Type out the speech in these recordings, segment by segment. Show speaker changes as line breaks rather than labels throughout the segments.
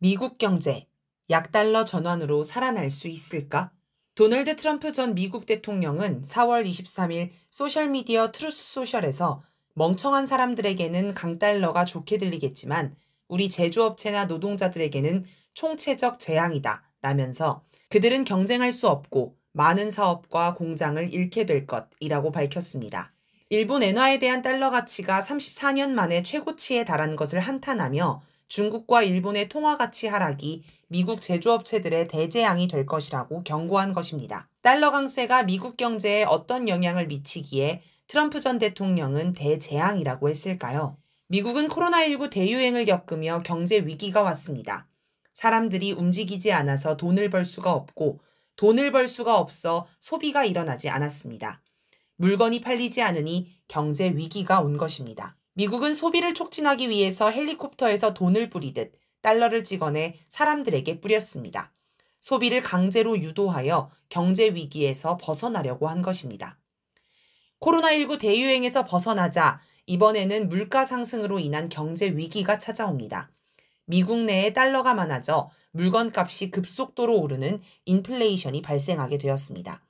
미국 경제 약달러 전환으로 살아날 수 있을까? 도널드 트럼프 전 미국 대통령은 4월 23일 소셜미디어 트루스 소셜에서 멍청한 사람들에게는 강달러가 좋게 들리겠지만 우리 제조업체나 노동자들에게는 총체적 재앙이다 라면서 그들은 경쟁할 수 없고 많은 사업과 공장을 잃게 될 것이라고 밝혔습니다. 일본 엔화에 대한 달러 가치가 34년 만에 최고치에 달한 것을 한탄하며 중국과 일본의 통화 가치 하락이 미국 제조업체들의 대재앙이 될 것이라고 경고한 것입니다. 달러 강세가 미국 경제에 어떤 영향을 미치기에 트럼프 전 대통령은 대재앙이라고 했을까요? 미국은 코로나19 대유행을 겪으며 경제 위기가 왔습니다. 사람들이 움직이지 않아서 돈을 벌 수가 없고 돈을 벌 수가 없어 소비가 일어나지 않았습니다. 물건이 팔리지 않으니 경제 위기가 온 것입니다. 미국은 소비를 촉진하기 위해서 헬리콥터에서 돈을 뿌리듯 달러를 찍어내 사람들에게 뿌렸습니다. 소비를 강제로 유도하여 경제 위기에서 벗어나려고 한 것입니다. 코로나19 대유행에서 벗어나자 이번에는 물가 상승으로 인한 경제 위기가 찾아옵니다. 미국 내에 달러가 많아져 물건값이 급속도로 오르는 인플레이션이 발생하게 되었습니다.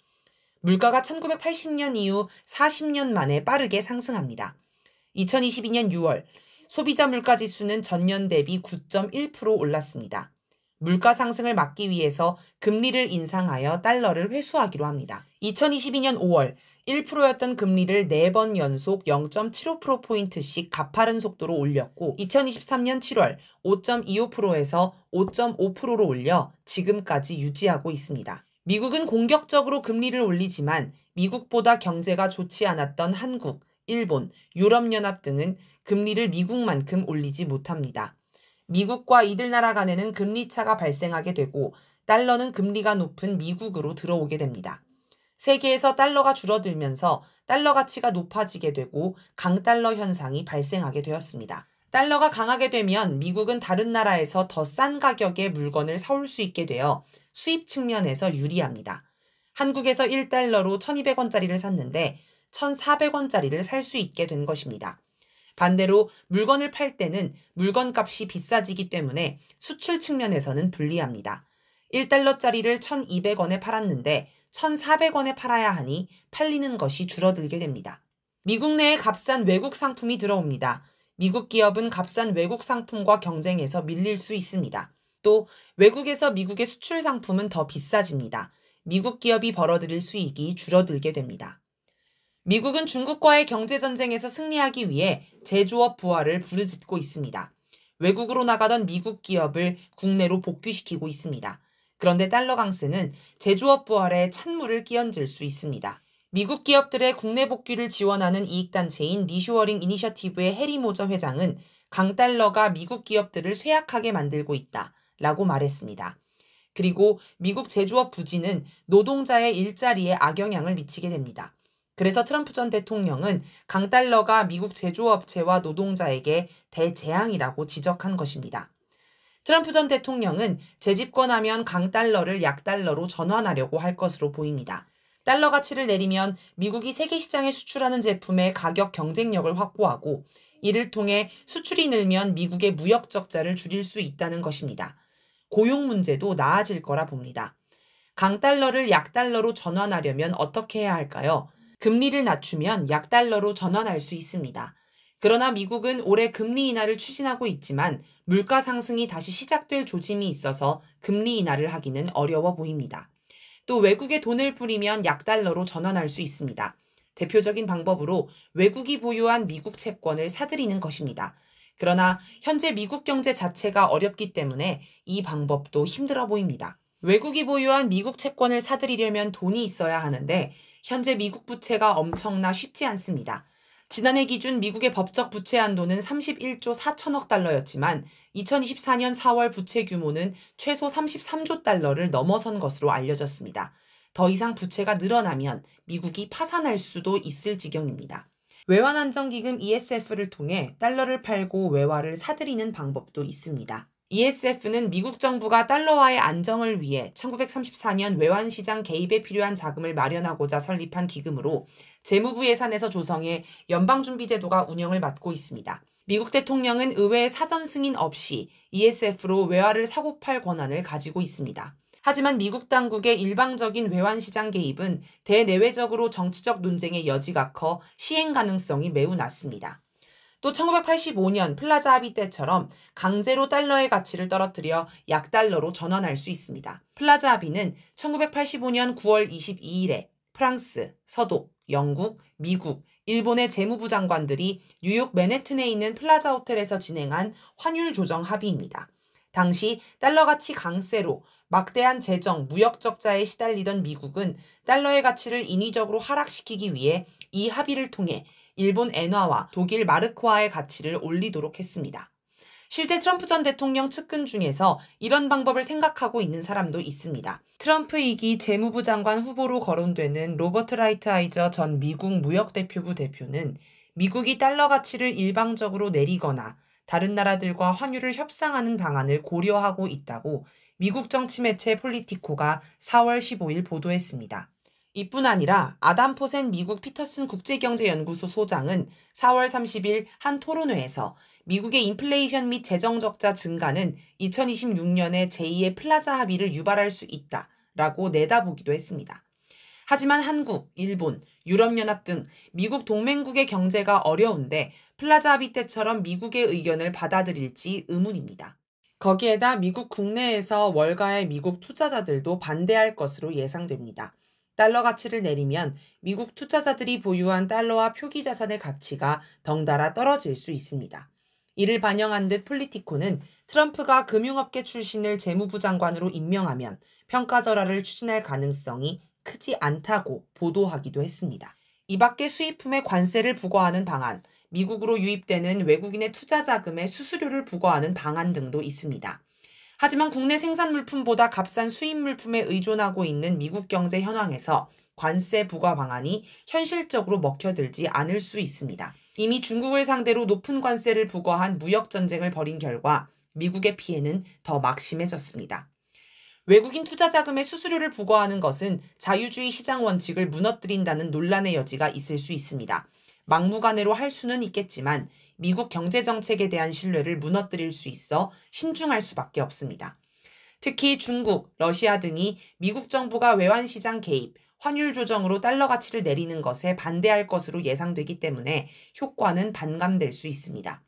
물가가 1980년 이후 40년 만에 빠르게 상승합니다. 2022년 6월 소비자 물가 지수는 전년 대비 9.1% 올랐습니다. 물가 상승을 막기 위해서 금리를 인상하여 달러를 회수하기로 합니다. 2022년 5월 1%였던 금리를 4번 연속 0.75%포인트씩 가파른 속도로 올렸고 2023년 7월 5.25%에서 5.5%로 올려 지금까지 유지하고 있습니다. 미국은 공격적으로 금리를 올리지만 미국보다 경제가 좋지 않았던 한국, 일본, 유럽연합 등은 금리를 미국만큼 올리지 못합니다. 미국과 이들 나라 간에는 금리 차가 발생하게 되고 달러는 금리가 높은 미국으로 들어오게 됩니다. 세계에서 달러가 줄어들면서 달러 가치가 높아지게 되고 강달러 현상이 발생하게 되었습니다. 달러가 강하게 되면 미국은 다른 나라에서 더 싼 가격의 물건을 사올 수 있게 되어 수입 측면에서 유리합니다. 한국에서 1달러로 1200원짜리를 샀는데 1,400원짜리를 살 수 있게 된 것입니다. 반대로 물건을 팔 때는 물건 값이 비싸지기 때문에 수출 측면에서는 불리합니다. 1달러짜리를 1,200원에 팔았는데 1,400원에 팔아야 하니 팔리는 것이 줄어들게 됩니다. 미국 내에 값싼 외국 상품이 들어옵니다. 미국 기업은 값싼 외국 상품과 경쟁해서 밀릴 수 있습니다. 또 외국에서 미국의 수출 상품은 더 비싸집니다. 미국 기업이 벌어들일 수익이 줄어들게 됩니다. 미국은 중국과의 경제전쟁에서 승리하기 위해 제조업 부활을 부르짖고 있습니다. 외국으로 나가던 미국 기업을 국내로 복귀시키고 있습니다. 그런데 달러 강세는 제조업 부활에 찬물을 끼얹을 수 있습니다. 미국 기업들의 국내 복귀를 지원하는 이익단체인 리슈어링 이니셔티브의 해리 모저 회장은 강달러가 미국 기업들을 쇠약하게 만들고 있다 라고 말했습니다. 그리고 미국 제조업 부진은 노동자의 일자리에 악영향을 미치게 됩니다. 그래서 트럼프 전 대통령은 강달러가 미국 제조업체와 노동자에게 대재앙이라고 지적한 것입니다. 트럼프 전 대통령은 재집권하면 강달러를 약달러로 전환하려고 할 것으로 보입니다. 달러 가치를 내리면 미국이 세계 시장에 수출하는 제품의 가격 경쟁력을 확보하고 이를 통해 수출이 늘면 미국의 무역 적자를 줄일 수 있다는 것입니다. 고용 문제도 나아질 거라 봅니다. 강달러를 약달러로 전환하려면 어떻게 해야 할까요? 금리를 낮추면 약달러로 전환할 수 있습니다. 그러나 미국은 올해 금리 인하를 추진하고 있지만 물가 상승이 다시 시작될 조짐이 있어서 금리 인하를 하기는 어려워 보입니다. 또 외국에 돈을 뿌리면 약달러로 전환할 수 있습니다. 대표적인 방법으로 외국이 보유한 미국 채권을 사들이는 것입니다. 그러나 현재 미국 경제 자체가 어렵기 때문에 이 방법도 힘들어 보입니다. 외국이 보유한 미국 채권을 사들이려면 돈이 있어야 하는데 현재 미국 부채가 엄청나 쉽지 않습니다. 지난해 기준 미국의 법적 부채 한도는 31조 4천억 달러였지만 2024년 4월 부채 규모는 최소 33조 달러를 넘어선 것으로 알려졌습니다. 더 이상 부채가 늘어나면 미국이 파산할 수도 있을 지경입니다. 외환안정기금 ESF를 통해 달러를 팔고 외화를 사들이는 방법도 있습니다. ESF는 미국 정부가 달러화의 안정을 위해 1934년 외환시장 개입에 필요한 자금을 마련하고자 설립한 기금으로 재무부 예산에서 조성해 연방준비제도가 운영을 맡고 있습니다. 미국 대통령은 의회 사전 승인 없이 ESF로 외화를 사고팔 권한을 가지고 있습니다. 하지만 미국 당국의 일방적인 외환시장 개입은 대내외적으로 정치적 논쟁의 여지가 커 시행 가능성이 매우 낮습니다. 또 1985년 플라자 합의 때처럼 강제로 달러의 가치를 떨어뜨려 약달러로 전환할 수 있습니다. 플라자 합의는 1985년 9월 22일에 프랑스, 서독, 영국, 미국, 일본의 재무부 장관들이 뉴욕 맨해튼에 있는 플라자 호텔에서 진행한 환율 조정 합의입니다. 당시 달러 가치 강세로 막대한 재정, 무역 적자에 시달리던 미국은 달러의 가치를 인위적으로 하락시키기 위해 이 합의를 통해 일본 엔화와 독일 마르크와의 가치를 올리도록 했습니다. 실제 트럼프 전 대통령 측근 중에서 이런 방법을 생각하고 있는 사람도 있습니다. 트럼프 2기 재무부 장관 후보로 거론되는 로버트 라이트하이저 전 미국 무역대표부 대표는 미국이 달러 가치를 일방적으로 내리거나 다른 나라들과 환율을 협상하는 방안을 고려하고 있다고 미국 정치 매체 폴리티코가 4월 15일 보도했습니다. 이뿐 아니라 아담 포센 미국 피터슨 국제경제연구소 소장은 4월 30일 한 토론회에서 미국의 인플레이션 및 재정적자 증가는 2026년에 제2의 플라자 합의를 유발할 수 있다 라고 내다보기도 했습니다. 하지만 한국, 일본, 유럽연합 등 미국 동맹국의 경제가 어려운데 플라자 합의 때처럼 미국의 의견을 받아들일지 의문입니다. 거기에다 미국 국내에서 월가의 미국 투자자들도 반대할 것으로 예상됩니다. 달러 가치를 내리면 미국 투자자들이 보유한 달러와 표기 자산의 가치가 덩달아 떨어질 수 있습니다. 이를 반영한 듯 폴리티코는 트럼프가 금융업계 출신을 재무부 장관으로 임명하면 평가절하를 추진할 가능성이 크지 않다고 보도하기도 했습니다. 이 밖에 수입품에 관세를 부과하는 방안, 미국으로 유입되는 외국인의 투자 자금에 수수료를 부과하는 방안 등도 있습니다. 하지만 국내 생산 물품보다 값싼 수입 물품에 의존하고 있는 미국 경제 현황에서 관세 부과 방안이 현실적으로 먹혀들지 않을 수 있습니다. 이미 중국을 상대로 높은 관세를 부과한 무역 전쟁을 벌인 결과 미국의 피해는 더 막심해졌습니다. 외국인 투자 자금에 수수료를 부과하는 것은 자유주의 시장 원칙을 무너뜨린다는 논란의 여지가 있을 수 있습니다. 막무가내로 할 수는 있겠지만 미국 경제 정책에 대한 신뢰를 무너뜨릴 수 있어 신중할 수밖에 없습니다. 특히 중국, 러시아 등이 미국 정부가 외환 시장 개입, 환율 조정으로 달러 가치를 내리는 것에 반대할 것으로 예상되기 때문에 효과는 반감될 수 있습니다.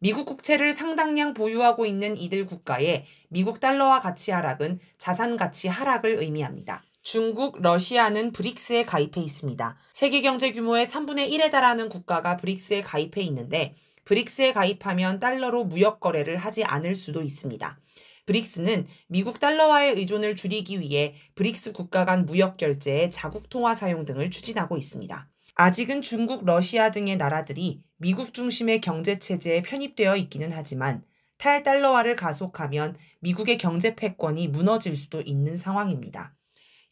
미국 국채를 상당량 보유하고 있는 이들 국가의 미국 달러와 가치 하락은 자산 가치 하락을 의미합니다. 중국, 러시아는 브릭스에 가입해 있습니다. 세계 경제 규모의 3분의 1에 달하는 국가가 브릭스에 가입해 있는데 브릭스에 가입하면 달러로 무역 거래를 하지 않을 수도 있습니다. 브릭스는 미국 달러와의 의존을 줄이기 위해 브릭스 국가 간 무역 결제의 자국 통화 사용 등을 추진하고 있습니다. 아직은 중국, 러시아 등의 나라들이 미국 중심의 경제 체제에 편입되어 있기는 하지만 탈달러화를 가속하면 미국의 경제 패권이 무너질 수도 있는 상황입니다.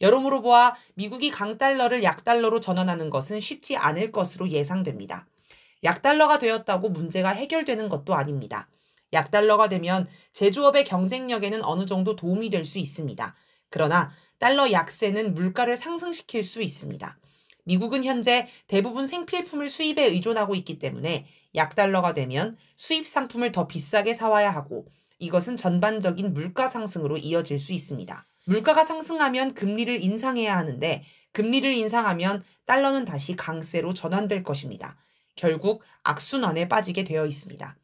여러모로 보아 미국이 강달러를 약달러로 전환하는 것은 쉽지 않을 것으로 예상됩니다. 약달러가 되었다고 문제가 해결되는 것도 아닙니다. 약달러가 되면 제조업의 경쟁력에는 어느 정도 도움이 될 수 있습니다. 그러나 달러 약세는 물가를 상승시킬 수 있습니다. 미국은 현재 대부분 생필품을 수입에 의존하고 있기 때문에 약달러가 되면 수입 상품을 더 비싸게 사와야 하고 이것은 전반적인 물가 상승으로 이어질 수 있습니다. 물가가 상승하면 금리를 인상해야 하는데 금리를 인상하면 달러는 다시 강세로 전환될 것입니다. 결국 악순환에 빠지게 되어 있습니다.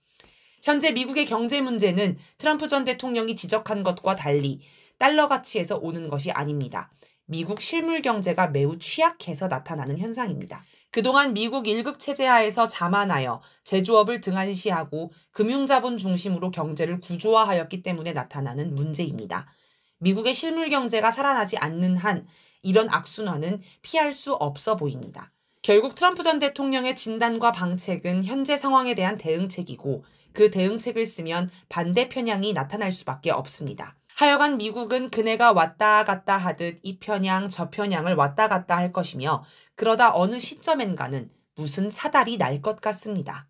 현재 미국의 경제 문제는 트럼프 전 대통령이 지적한 것과 달리 달러 가치에서 오는 것이 아닙니다. 미국 실물 경제가 매우 취약해서 나타나는 현상입니다. 그동안 미국 1급 체제 하에서 자만하여 제조업을 등한시하고 금융자본 중심으로 경제를 구조화하였기 때문에 나타나는 문제입니다. 미국의 실물 경제가 살아나지 않는 한 이런 악순환은 피할 수 없어 보입니다. 결국 트럼프 전 대통령의 진단과 방책은 현재 상황에 대한 대응책이고 그 대응책을 쓰면 반대 편향이 나타날 수밖에 없습니다. 하여간 미국은 그네가 왔다 갔다 하듯 이 편향 저 편향을 왔다 갔다 할 것이며 그러다 어느 시점엔가는 무슨 사달이 날 것 같습니다.